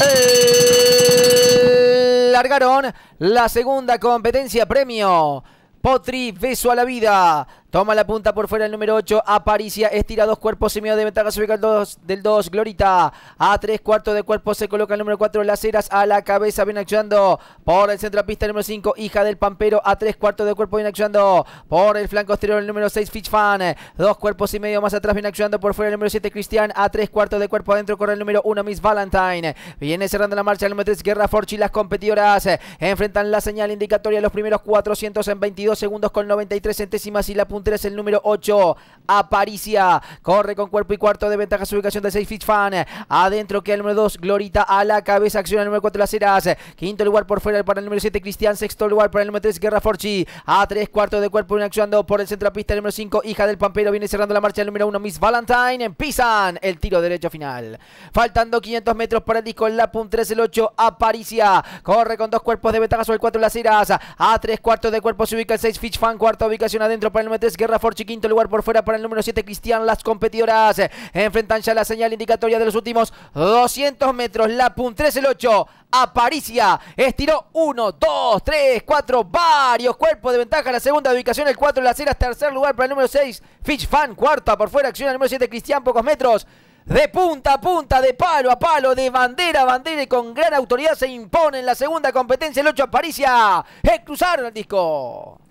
Eh, largaron la segunda competencia premio. Potri, beso a la vida. Toma la punta por fuera el número 8. Aparicia estira dos cuerpos y medio de ventaja. Se ubica el 2 del 2. Glorita a tres cuartos de cuerpo. Se coloca el número 4. Las Heras a la cabeza. Viene actuando, por el centro de pista. El número 5. Hija del Pampero a tres cuartos de cuerpo. Viene actuando, por el flanco exterior. El número 6. Fitch Fan. Dos cuerpos y medio más atrás. Viene actuando, por fuera el número 7. Cristian a tres cuartos de cuerpo. Adentro corre el número 1. Miss Valentine. Viene cerrando la marcha el número 3. Guerra y Las competidoras enfrentan la señal indicatoria. Los primeros 400 en 22 segundos con 93 centésimas y la punta 3, el número 8, Aparicia. Corre con cuerpo y cuarto de ventaja su ubicación de 6 Fitch Fan. Adentro que el número 2, Glorita a la cabeza. Acciona el número 4, Las Heras. Quinto lugar por fuera para el número 7, Cristian. Sexto lugar para el número 3, Guerra Forchi. A 3 cuartos de cuerpo, viene accionando por el pista. El número 5, Hija del Pampero. Viene cerrando la marcha el número 1, Miss Valentine. Pisan el tiro derecho final. Faltando 500 metros para el disco. La puntera 3, el 8, Aparicia. Corre con dos cuerpos de ventaja sobre el 4, Las Heras. A 3 cuartos de cuerpo se ubica el 6, Fitch Fan. Cuarta ubicación adentro para el número 3, Guerra Forchi, quinto lugar por fuera para el número 7, Cristian. Las competidoras enfrentan ya la señal indicatoria de los últimos 200 metros. La Pun 3, el 8, Aparicia, estiró 1, 2, 3, 4, varios cuerpos de ventaja. La segunda ubicación, el 4, Las Heras, tercer lugar para el número 6, Fitch Fan, cuarta por fuera, acción al número 7, Cristian, pocos metros de punta a punta, de palo a palo, de bandera a bandera y con gran autoridad se impone en la segunda competencia el 8 Aparicia. Es cruzar el disco.